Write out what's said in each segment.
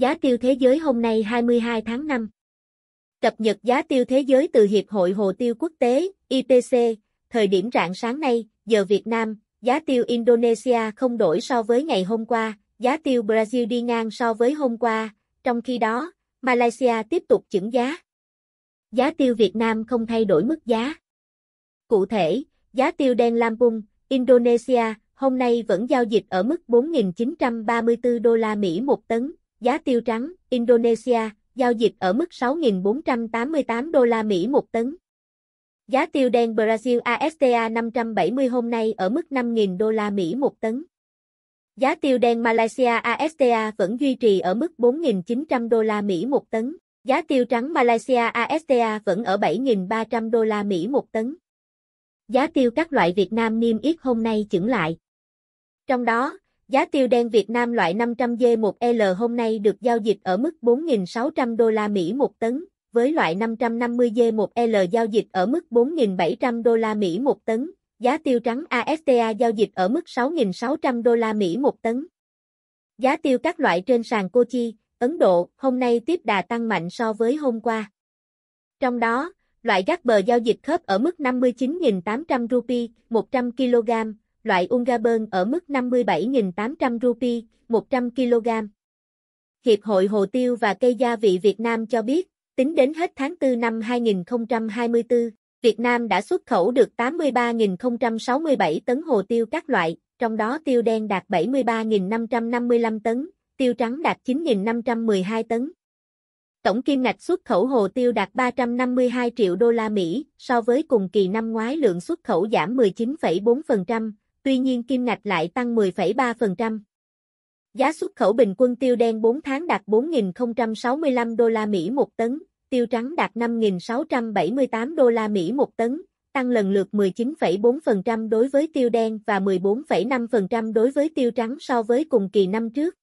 Giá tiêu thế giới hôm nay 22 tháng 5. Cập nhật giá tiêu thế giới từ Hiệp hội Hồ tiêu Quốc tế, IPC, thời điểm rạng sáng nay, giờ Việt Nam, giá tiêu Indonesia không đổi so với ngày hôm qua, giá tiêu Brazil đi ngang so với hôm qua, trong khi đó, Malaysia tiếp tục chững giá. Giá tiêu Việt Nam không thay đổi mức giá. Cụ thể, giá tiêu đen Lampung, Indonesia, hôm nay vẫn giao dịch ở mức 4.934 đô la Mỹ một tấn, giá tiêu trắng, Indonesia, giao dịch ở mức 6.488 đô la Mỹ một tấn. Giá tiêu đen Brazil ASTA 570 hôm nay ở mức 5.000 đô la Mỹ một tấn. Giá tiêu đen Malaysia ASTA vẫn duy trì ở mức 4.900 đô la Mỹ một tấn. Giá tiêu trắng Malaysia ASTA vẫn ở 7.300 đô la Mỹ một tấn. Giá tiêu các loại Việt Nam niêm yết hôm nay chững lại. Trong đó, Giá tiêu đen Việt Nam loại 500 d 1L hôm nay được giao dịch ở mức 4.600 đô la Mỹ một tấn, với loại 550 d 1L giao dịch ở mức 4.700 đô la Mỹ một tấn, giá tiêu trắng ASTA giao dịch ở mức 6.600 đô la Mỹ một tấn. Giá tiêu các loại trên sàn Kochi, Ấn Độ hôm nay tiếp đà tăng mạnh so với hôm qua. Trong đó, loại gác bờ giao dịch khớp ở mức 59.800 rupee, 100 kg, loại Ungabern ở mức 57.800 rupee, 100 kg. Hiệp hội Hồ tiêu và cây gia vị Việt Nam cho biết, tính đến hết tháng 4 năm 2024, Việt Nam đã xuất khẩu được 83.067 tấn hồ tiêu các loại, trong đó tiêu đen đạt 73.555 tấn, tiêu trắng đạt 9.512 tấn. Tổng kim ngạch xuất khẩu hồ tiêu đạt 352 triệu đô la Mỹ, so với cùng kỳ năm ngoái lượng xuất khẩu giảm 19,4%, tuy nhiên kim ngạch lại tăng 10,3%. Giá xuất khẩu bình quân tiêu đen 4 tháng đạt 4.065 đô la Mỹ một tấn, tiêu trắng đạt 5.678 đô la Mỹ một tấn, tăng lần lượt 19,4% đối với tiêu đen và 14,5% đối với tiêu trắng so với cùng kỳ năm trước.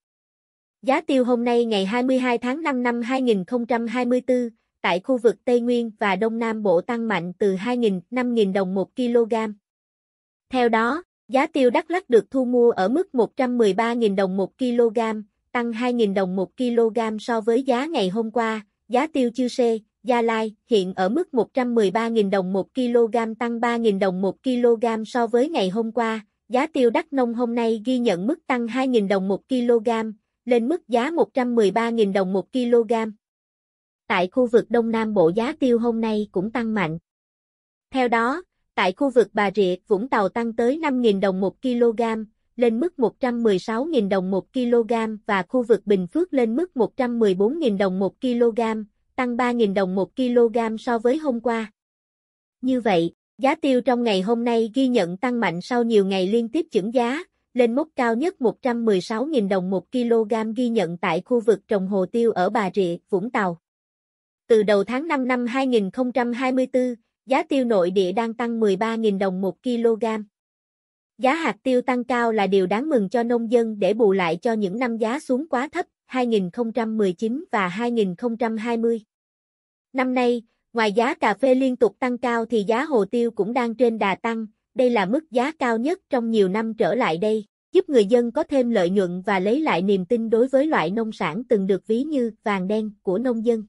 Giá tiêu hôm nay ngày 22 tháng 5 năm 2024, tại khu vực Tây Nguyên và Đông Nam Bộ tăng mạnh từ 2.000-5.000 đồng một kg. Theo đó, Giá tiêu Đắk Lắk được thu mua ở mức 113.000 đồng 1 kg, tăng 2.000 đồng 1 kg so với giá ngày hôm qua. Giá tiêu Chư Sê, Gia Lai hiện ở mức 113.000 đồng 1 kg tăng 3.000 đồng 1 kg so với ngày hôm qua. Giá tiêu Đắk Nông hôm nay ghi nhận mức tăng 2.000 đồng 1 kg, lên mức giá 113.000 đồng 1 kg. Tại khu vực Đông Nam Bộ giá tiêu hôm nay cũng tăng mạnh. Theo đó, tại khu vực Bà Rịa, Vũng Tàu tăng tới 5.000 đồng 1 kg, lên mức 116.000 đồng 1 kg và khu vực Bình Phước lên mức 114.000 đồng 1 kg, tăng 3.000 đồng 1 kg so với hôm qua. Như vậy, giá tiêu trong ngày hôm nay ghi nhận tăng mạnh sau nhiều ngày liên tiếp chững giá, lên mốc cao nhất 116.000 đồng 1 kg ghi nhận tại khu vực trồng hồ tiêu ở Bà Rịa, Vũng Tàu. Từ đầu tháng 5 năm 2024, Giá tiêu nội địa đang tăng 13.000 đồng 1 kg. Giá hạt tiêu tăng cao là điều đáng mừng cho nông dân để bù lại cho những năm giá xuống quá thấp 2019 và 2020. Năm nay, ngoài giá cà phê liên tục tăng cao thì giá hồ tiêu cũng đang trên đà tăng, đây là mức giá cao nhất trong nhiều năm trở lại đây, giúp người dân có thêm lợi nhuận và lấy lại niềm tin đối với loại nông sản từng được ví như vàng đen của nông dân.